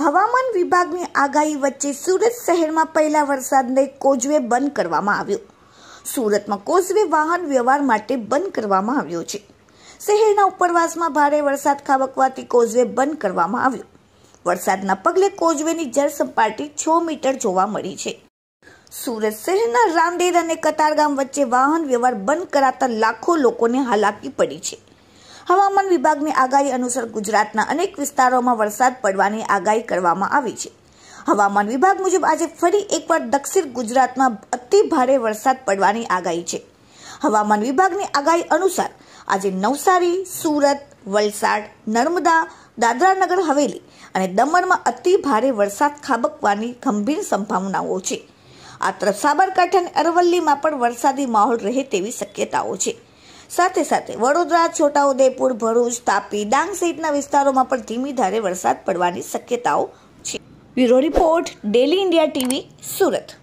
હવામાન વિભાગની આગાહી વચ્ચે સુરત શહેરમાં પહેલા વરસાદને કોઝવે બંધ કરવામાં આવ્યો સુરતમાં કોઝવે વાહન વ્યવહાર માટે બંધ કરવામાં આવ્યો છે શહેરના ઉપરવાસમાં ભારે વરસાદ ખાબકવાથી કોઝવે બંધ કરવામાં આવ્યો વરસાદના પગલે કોઝવેની જળસપાટી છ મીટર જોવા મળી છે સુરત શહેરના રામદેર અને કતારગામ વચ્ચે વાહન વ્યવહાર બંધ કરાતા લાખો લોકોને હાલાકી પડી છે હવામાન વિભાગની આગાહી અનુસાર ગુજરાતના અનેક વિસ્તારોમાં વરસાદ પડવાની આગાહી કરવામાં આવી છે હવામાન વિભાગ મુજબ આજે ફરી એકવાર દક્ષિણ ગુજરાતમાં અતિ ભારે વરસાદ પડવાની આગાહી છે હવામાન વિભાગની આગાહી અનુસાર આજે નવસારી સુરત વલસાડ નર્મદા દાદરાનગર હવેલી અને દમણમાં અતિ ભારે વરસાદ ખાબકવાની ગંભીર સંભાવનાઓ છે આ તરફ સાબરકાંઠા અને અરવલ્લીમાં પણ વરસાદી માહોલ રહે તેવી શક્યતાઓ છે સાથે સાથે વડોદરા છોટાઉદેપુર ભરૂચ તાપી ડાંગ સહિતના વિસ્તારોમાં પણ ધીમી ધારે વરસાદ પડવાની શક્યતાઓ છે bureau report daily India TV Surat